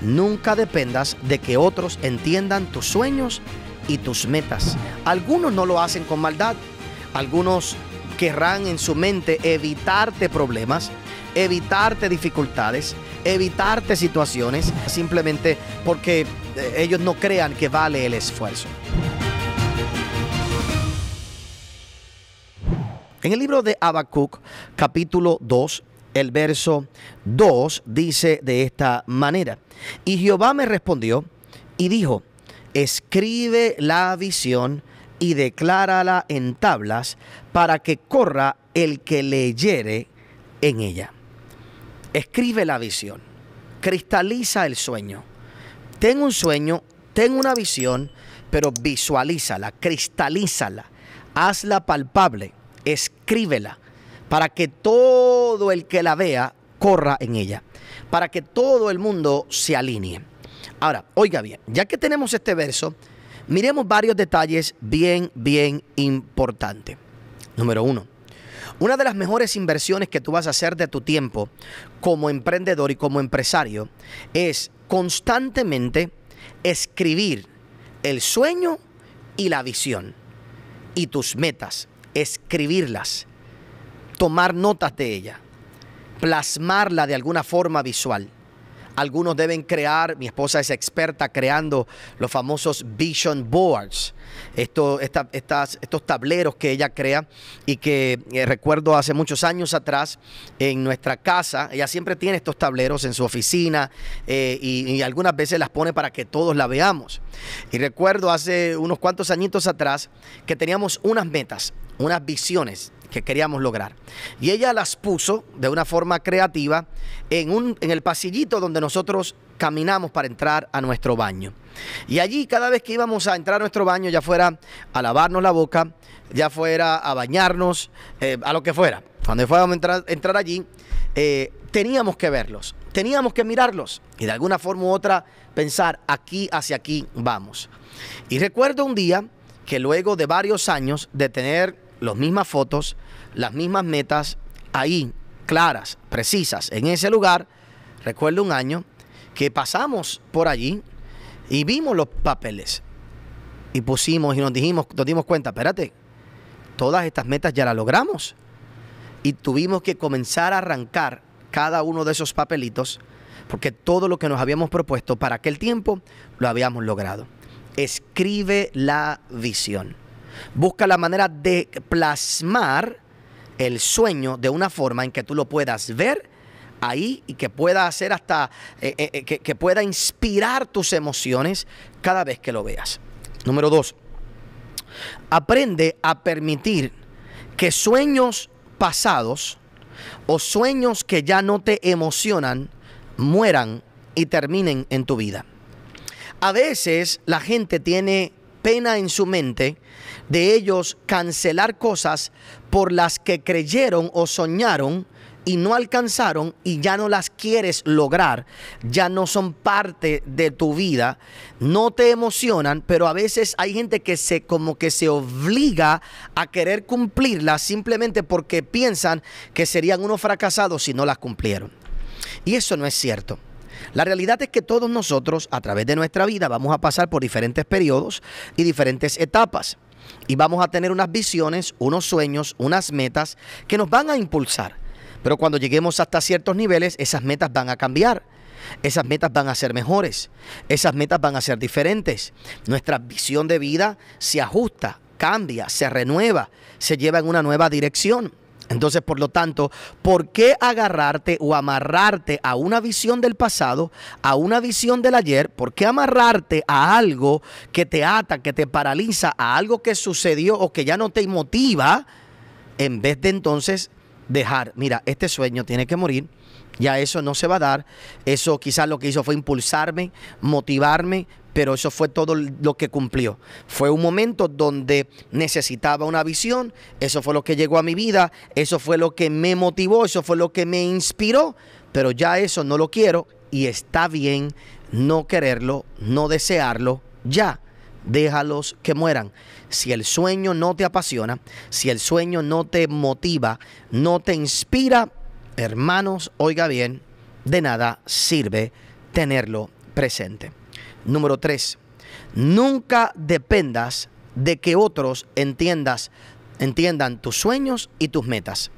Nunca dependas de que otros entiendan tus sueños y tus metas. Algunos no lo hacen con maldad, algunos querrán en su mente evitarte problemas, evitarte dificultades, evitarte situaciones, simplemente porque eh, ellos no crean que vale el esfuerzo. En el libro de Habacuc, capítulo 2, el verso 2 dice de esta manera, y Jehová me respondió y dijo, escribe la visión y declárala en tablas para que corra el que leyere en ella. Escribe la visión, cristaliza el sueño. Tengo un sueño, tengo una visión, pero visualízala, cristalízala, hazla palpable, escríbela para que todo el que la vea corra en ella, para que todo el mundo se alinee. Ahora, oiga bien, ya que tenemos este verso, miremos varios detalles bien, bien importantes. Número uno, una de las mejores inversiones que tú vas a hacer de tu tiempo como emprendedor y como empresario es constantemente escribir el sueño y la visión y tus metas, escribirlas tomar notas de ella, plasmarla de alguna forma visual. Algunos deben crear, mi esposa es experta creando los famosos vision boards, estos tableros que ella crea y que eh, recuerdo hace muchos años atrás en nuestra casa, ella siempre tiene estos tableros en su oficina eh, y, y algunas veces las pone para que todos la veamos. Y recuerdo hace unos cuantos añitos atrás que teníamos unas metas, unas visiones que queríamos lograr. Y ella las puso de una forma creativa en, un, en el pasillito donde nosotros caminamos para entrar a nuestro baño. Y allí cada vez que íbamos a entrar a nuestro baño, ya fuera a lavarnos la boca, ya fuera a bañarnos, eh, a lo que fuera, cuando fuéramos a entrar, allí, eh, teníamos que verlos, teníamos que mirarlos y de alguna forma u otra pensar, aquí hacia aquí vamos. Y recuerdo un día que luego de varios años de tener las mismas fotos, las mismas metas ahí, claras, precisas, en ese lugar. Recuerdo un año que pasamos por allí y vimos los papeles y pusimos y nos dijimos, nos dimos cuenta, espérate, todas estas metas ya las logramos y tuvimos que comenzar a arrancar cada uno de esos papelitos porque todo lo que nos habíamos propuesto para aquel tiempo lo habíamos logrado. Escribe la visión. Busca la manera de plasmar el sueño de una forma en que tú lo puedas ver ahí y que pueda hacer hasta, eh, eh, eh, que, que pueda inspirar tus emociones cada vez que lo veas. Número dos, aprende a permitir que sueños pasados o sueños que ya no te emocionan mueran y terminen en tu vida. A veces la gente tiene pena en su mente de ellos cancelar cosas por las que creyeron o soñaron y no alcanzaron y ya no las quieres lograr, ya no son parte de tu vida, no te emocionan, pero a veces hay gente que se como que se obliga a querer cumplirlas simplemente porque piensan que serían unos fracasados si no las cumplieron. Y eso no es cierto. La realidad es que todos nosotros a través de nuestra vida vamos a pasar por diferentes periodos y diferentes etapas y vamos a tener unas visiones, unos sueños, unas metas que nos van a impulsar. Pero cuando lleguemos hasta ciertos niveles, esas metas van a cambiar. Esas metas van a ser mejores, esas metas van a ser diferentes. Nuestra visión de vida se ajusta, cambia, se renueva, se lleva en una nueva dirección. Entonces, por lo tanto, ¿por qué agarrarte o amarrarte a una visión del pasado, a una visión del ayer? ¿Por qué amarrarte a algo que te ata, que te paraliza, a algo que sucedió o que ya no te motiva, en vez de entonces dejar, mira, este sueño tiene que morir, ya eso no se va a dar, eso quizás lo que hizo fue impulsarme, motivarme, pero eso fue todo lo que cumplió. Fue un momento donde necesitaba una visión, eso fue lo que llegó a mi vida, eso fue lo que me motivó, eso fue lo que me inspiró, pero ya eso no lo quiero y está bien no quererlo, no desearlo, ya déjalos que mueran. Si el sueño no te apasiona, si el sueño no te motiva, no te inspira, hermanos, oiga bien, de nada sirve tenerlo presente. Número tres, nunca dependas de que otros entiendas, entiendan tus sueños y tus metas.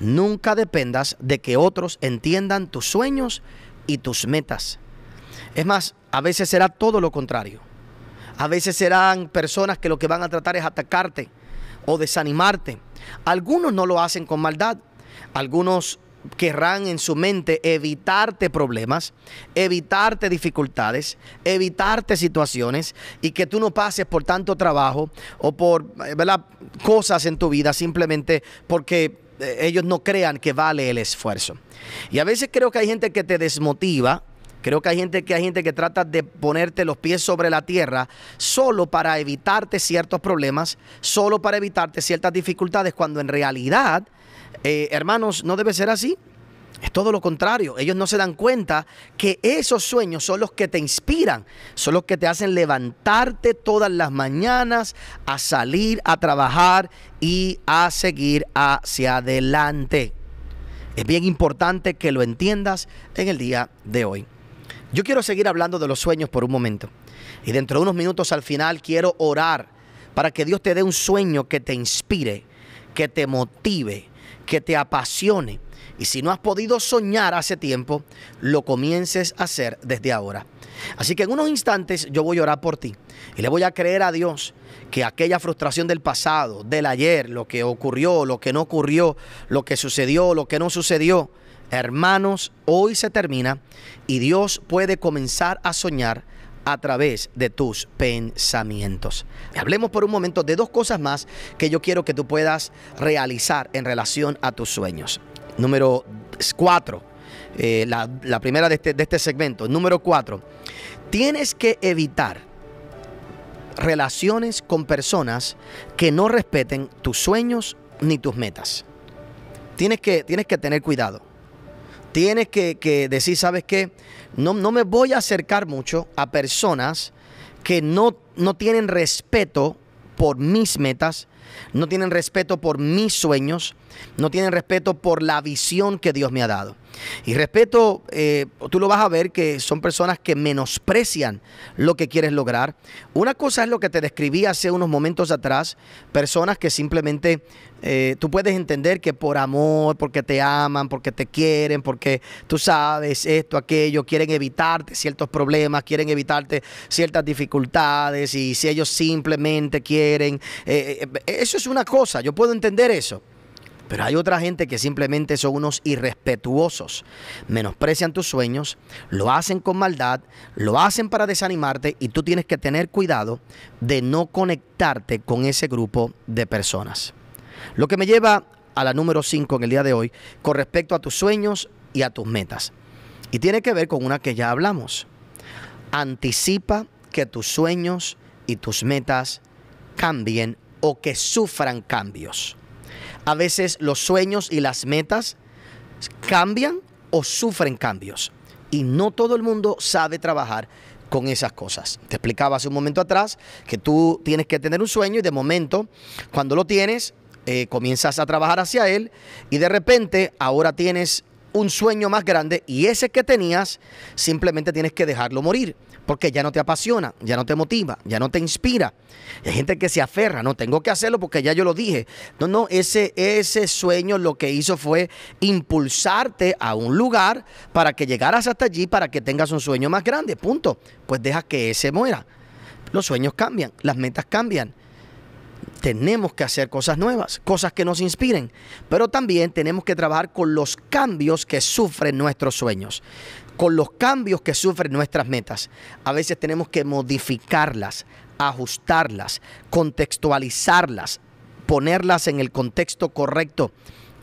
Nunca dependas de que otros entiendan tus sueños y tus metas. Es más, a veces será todo lo contrario. A veces serán personas que lo que van a tratar es atacarte o desanimarte. Algunos no lo hacen con maldad. Algunos querrán en su mente evitarte problemas, evitarte dificultades, evitarte situaciones y que tú no pases por tanto trabajo o por eh, cosas en tu vida simplemente porque eh, ellos no crean que vale el esfuerzo. Y a veces creo que hay gente que te desmotiva Creo que hay gente que hay gente que trata de ponerte los pies sobre la tierra solo para evitarte ciertos problemas, solo para evitarte ciertas dificultades, cuando en realidad, eh, hermanos, no debe ser así. Es todo lo contrario. Ellos no se dan cuenta que esos sueños son los que te inspiran, son los que te hacen levantarte todas las mañanas a salir a trabajar y a seguir hacia adelante. Es bien importante que lo entiendas en el día de hoy. Yo quiero seguir hablando de los sueños por un momento. Y dentro de unos minutos al final quiero orar para que Dios te dé un sueño que te inspire, que te motive, que te apasione. Y si no has podido soñar hace tiempo, lo comiences a hacer desde ahora. Así que en unos instantes yo voy a orar por ti y le voy a creer a Dios que aquella frustración del pasado, del ayer, lo que ocurrió, lo que no ocurrió, lo que sucedió, lo que no sucedió, Hermanos, hoy se termina y Dios puede comenzar a soñar a través de tus pensamientos. Hablemos por un momento de dos cosas más que yo quiero que tú puedas realizar en relación a tus sueños. Número cuatro, eh, la, primera este, de este, segmento. Número cuatro, tienes que evitar relaciones con personas que no respeten tus sueños ni tus metas. Tienes que, tienes que tener cuidado. Tienes que, decir, ¿sabes qué? No, no, me voy a acercar mucho a personas que no, no tienen respeto por mis metas, no tienen respeto por mis sueños, no tienen respeto por la visión que Dios me ha dado. Y respeto, eh, tú lo vas a ver que son personas que menosprecian lo que quieres lograr. Una cosa es lo que te describí hace unos momentos atrás, personas que simplemente eh, tú puedes entender que por amor, porque te aman, porque te quieren, porque tú sabes esto, aquello, quieren evitarte ciertos problemas, quieren evitarte ciertas dificultades y si ellos simplemente quieren, eh, eso es una cosa, yo puedo entender eso. Pero hay otra gente que simplemente son unos irrespetuosos. Menosprecian tus sueños, lo hacen con maldad, lo hacen para desanimarte y tú tienes que tener cuidado de no conectarte con ese grupo de personas. Lo que me lleva a la número 5 en el día de hoy con respecto a tus sueños y a tus metas. Y tiene que ver con una que ya hablamos. Anticipa que tus sueños y tus metas cambien o que sufran cambios. A veces los sueños y las metas cambian o sufren cambios. Y no todo el mundo sabe trabajar con esas cosas. Te explicaba hace un momento atrás que tú tienes que tener un sueño y de momento, cuando lo tienes, eh, comienzas a trabajar hacia él y de repente ahora tienes un sueño más grande y ese que tenías simplemente tienes que dejarlo morir porque ya no te apasiona, ya no te motiva, ya no te inspira. hay gente que se aferra, no tengo que hacerlo porque ya yo lo dije. No, no, ese, ese sueño lo que hizo fue impulsarte a un lugar para que llegaras hasta allí, para que tengas un sueño más grande, punto. Pues deja que ese muera. Los sueños cambian, las metas cambian. Tenemos que hacer cosas nuevas, cosas que nos inspiren, pero también tenemos que trabajar con los cambios que sufren nuestros sueños con los cambios que sufren nuestras metas. A veces tenemos que modificarlas, ajustarlas, contextualizarlas, ponerlas en el contexto correcto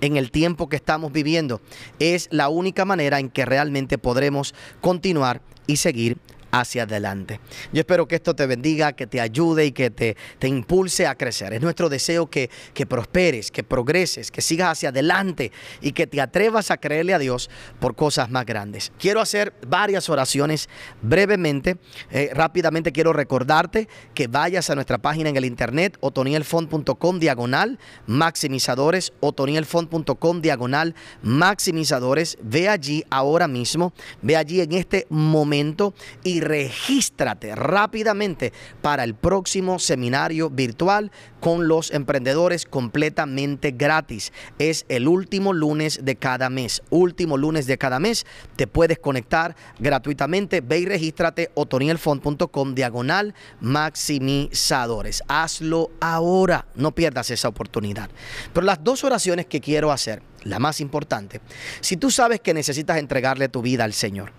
en el tiempo que estamos viviendo. Es la única manera en que realmente podremos continuar y seguir hacia adelante. Yo espero que esto te bendiga, que te ayude y que te, te impulse a crecer. Es nuestro deseo que, que prosperes, que progreses, que sigas hacia adelante y que te atrevas a creerle a Dios por cosas más grandes. Quiero hacer varias oraciones brevemente. Eh, rápidamente quiero recordarte que vayas a nuestra página en el internet, otonielfond.com diagonal maximizadores, otonielfond.com diagonal maximizadores. Ve allí ahora mismo, ve allí en este momento y regístrate rápidamente para el próximo seminario virtual con los emprendedores completamente gratis. Es el último lunes de cada mes. Último lunes de cada mes. Te puedes conectar gratuitamente. Ve y regístrate tonielfont.com diagonal maximizadores. Hazlo ahora. No pierdas esa oportunidad. Pero las dos oraciones que quiero hacer, la más importante, si tú sabes que necesitas entregarle tu vida al Señor,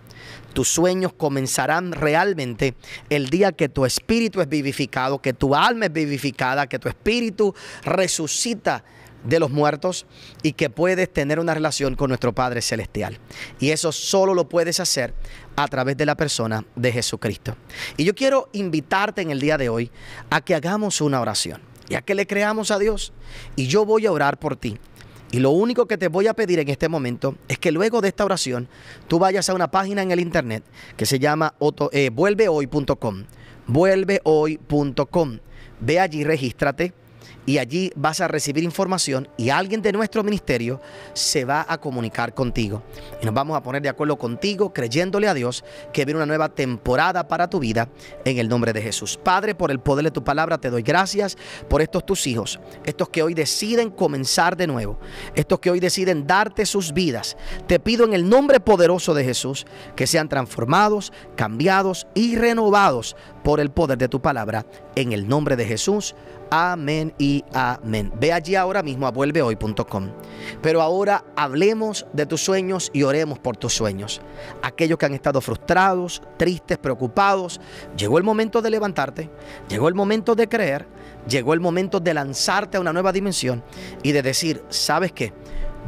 tus sueños comenzarán realmente el día que tu espíritu es vivificado, que tu alma es vivificada, que tu espíritu resucita de los muertos y que puedes tener una relación con nuestro Padre Celestial. Y eso solo lo puedes hacer a través de la persona de Jesucristo. Y yo quiero invitarte en el día de hoy a que hagamos una oración y a que le creamos a Dios. Y yo voy a orar por ti. Y lo único que te voy a pedir en este momento es que luego de esta oración tú vayas a una página en el internet que se llama eh, vuelvehoy.com. Vuelvehoy.com. Ve allí, regístrate y allí vas a recibir información y alguien de nuestro ministerio se va a comunicar contigo. Y nos vamos a poner de acuerdo contigo, creyéndole a Dios que viene una nueva temporada para tu vida en el nombre de Jesús. Padre, por el poder de tu palabra te doy gracias por estos tus hijos, estos que hoy deciden comenzar de nuevo, estos que hoy deciden darte sus vidas. Te pido en el nombre poderoso de Jesús que sean transformados, cambiados y renovados por el poder de tu palabra en el nombre de Jesús. Amén y amén. Ve allí ahora mismo a vuelvehoy.com. Pero ahora hablemos de tus sueños y oremos por tus sueños. Aquellos que han estado frustrados, tristes, preocupados, llegó el momento de levantarte, llegó el momento de creer, llegó el momento de lanzarte a una nueva dimensión y de decir, ¿sabes qué?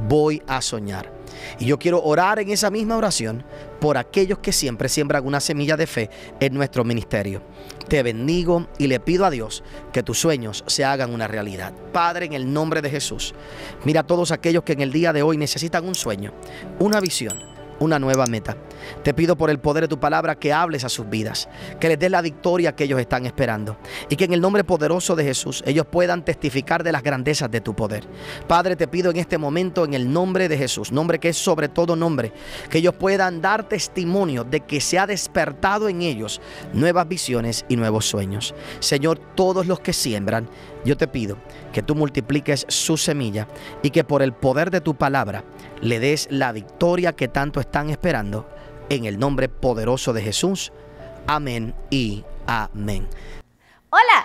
Voy a soñar. Y yo quiero orar en esa misma oración por aquellos que siempre siembran una semilla de fe en nuestro ministerio. Te bendigo y le pido a Dios que tus sueños se hagan una realidad. Padre, en el nombre de Jesús, mira a todos aquellos que en el día de hoy necesitan un sueño, una visión una nueva meta. Te pido por el poder de tu palabra que hables a sus vidas, que les des la victoria que ellos están esperando y que en el nombre poderoso de Jesús ellos puedan testificar de las grandezas de tu poder. Padre, te pido en este momento en el nombre de Jesús, nombre que es sobre todo nombre, que ellos puedan dar testimonio de que se ha despertado en ellos nuevas visiones y nuevos sueños. Señor, todos los que siembran yo te pido que tú multipliques su semilla y que por el poder de tu palabra le des la victoria que tanto están esperando en el nombre poderoso de Jesús. Amén y amén. Hola.